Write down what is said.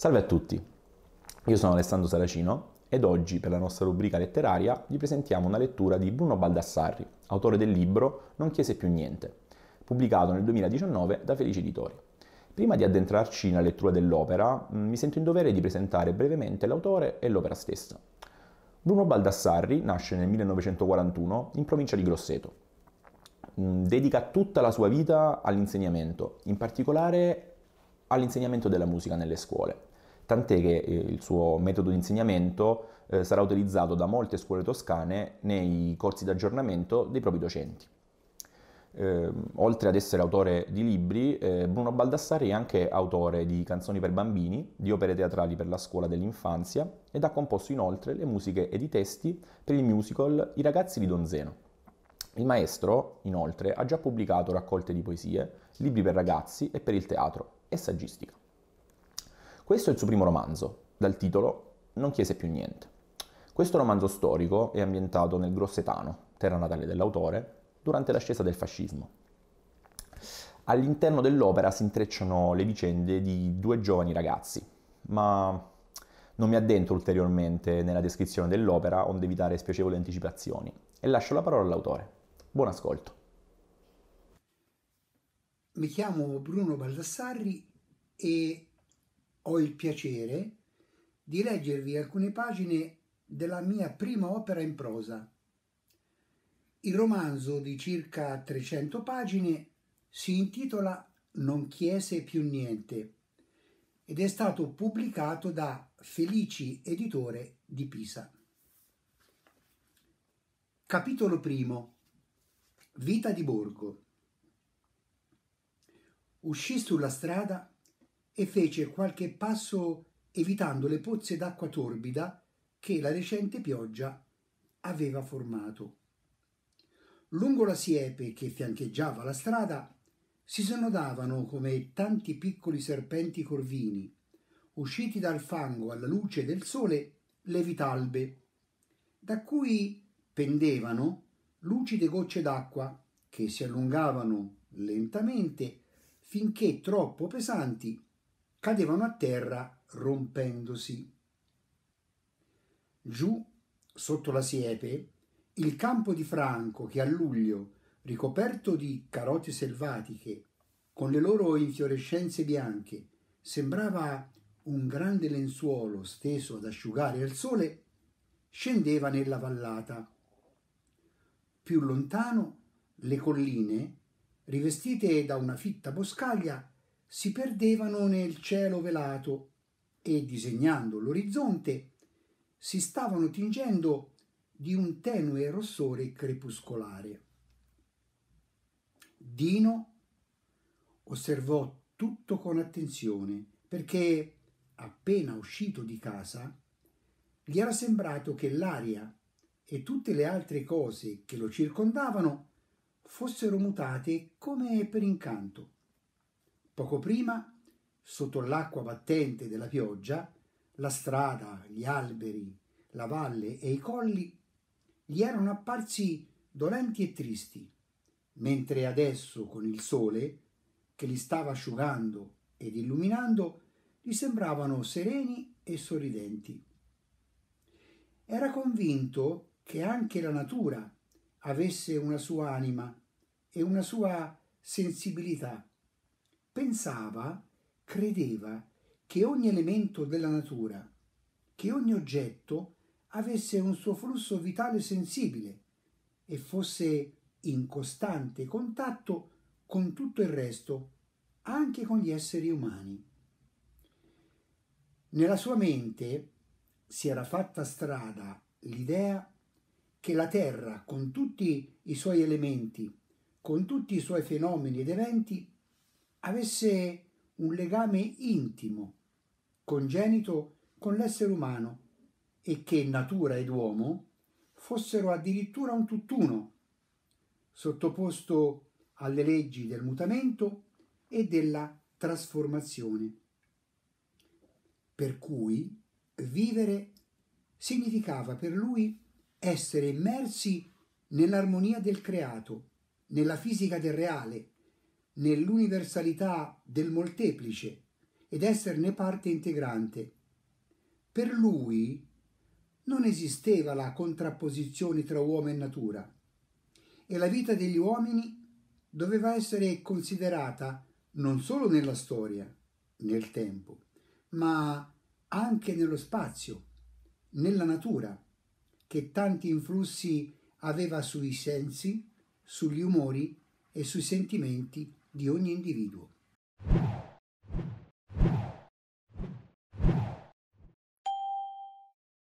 Salve a tutti, io sono Alessandro Saracino ed oggi per la nostra rubrica letteraria vi presentiamo una lettura di Bruno Baldassarri, autore del libro Non chiese più niente, pubblicato nel 2019 da Felice Editori. Prima di addentrarci nella lettura dell'opera, mm, mi sento in dovere di presentare brevemente l'autore e l'opera stessa. Bruno Baldassarri nasce nel 1941 in provincia di Grosseto. Mm, dedica tutta la sua vita all'insegnamento, in particolare all'insegnamento della musica nelle scuole tant'è che eh, il suo metodo di insegnamento eh, sarà utilizzato da molte scuole toscane nei corsi di aggiornamento dei propri docenti. Eh, oltre ad essere autore di libri, eh, Bruno Baldassarri è anche autore di canzoni per bambini, di opere teatrali per la scuola dell'infanzia ed ha composto inoltre le musiche ed i testi per il musical I ragazzi di Donzeno. Il maestro, inoltre, ha già pubblicato raccolte di poesie, libri per ragazzi e per il teatro e saggistica. Questo è il suo primo romanzo, dal titolo Non chiese più niente. Questo romanzo storico è ambientato nel Grossetano, terra natale dell'autore, durante l'ascesa del fascismo. All'interno dell'opera si intrecciano le vicende di due giovani ragazzi, ma non mi addentro ulteriormente nella descrizione dell'opera onde evitare spiacevoli anticipazioni e lascio la parola all'autore. Buon ascolto. Mi chiamo Bruno Baldassarri e ho il piacere di leggervi alcune pagine della mia prima opera in prosa. Il romanzo di circa 300 pagine si intitola Non chiese più niente ed è stato pubblicato da Felici Editore di Pisa. Capitolo primo Vita di Borgo Uscì sulla strada e fece qualche passo evitando le pozze d'acqua torbida che la recente pioggia aveva formato. Lungo la siepe che fiancheggiava la strada si snodavano come tanti piccoli serpenti corvini, usciti dal fango alla luce del sole, le vitalbe, da cui pendevano lucide gocce d'acqua che si allungavano lentamente finché troppo pesanti cadevano a terra rompendosi. Giù, sotto la siepe, il campo di Franco che a luglio, ricoperto di carote selvatiche, con le loro infiorescenze bianche, sembrava un grande lenzuolo steso ad asciugare al sole, scendeva nella vallata. Più lontano le colline, rivestite da una fitta boscaglia, si perdevano nel cielo velato e, disegnando l'orizzonte, si stavano tingendo di un tenue rossore crepuscolare. Dino osservò tutto con attenzione perché, appena uscito di casa, gli era sembrato che l'aria e tutte le altre cose che lo circondavano fossero mutate come per incanto. Poco prima, sotto l'acqua battente della pioggia, la strada, gli alberi, la valle e i colli gli erano apparsi dolenti e tristi, mentre adesso con il sole, che li stava asciugando ed illuminando, gli sembravano sereni e sorridenti. Era convinto che anche la natura avesse una sua anima e una sua sensibilità pensava, credeva che ogni elemento della natura, che ogni oggetto avesse un suo flusso vitale sensibile e fosse in costante contatto con tutto il resto, anche con gli esseri umani. Nella sua mente si era fatta strada l'idea che la Terra, con tutti i suoi elementi, con tutti i suoi fenomeni ed eventi, avesse un legame intimo, congenito con l'essere umano e che natura ed uomo fossero addirittura un tutt'uno, sottoposto alle leggi del mutamento e della trasformazione. Per cui vivere significava per lui essere immersi nell'armonia del creato, nella fisica del reale, nell'universalità del molteplice ed esserne parte integrante. Per lui non esisteva la contrapposizione tra uomo e natura e la vita degli uomini doveva essere considerata non solo nella storia, nel tempo, ma anche nello spazio, nella natura, che tanti influssi aveva sui sensi, sugli umori e sui sentimenti di ogni individuo.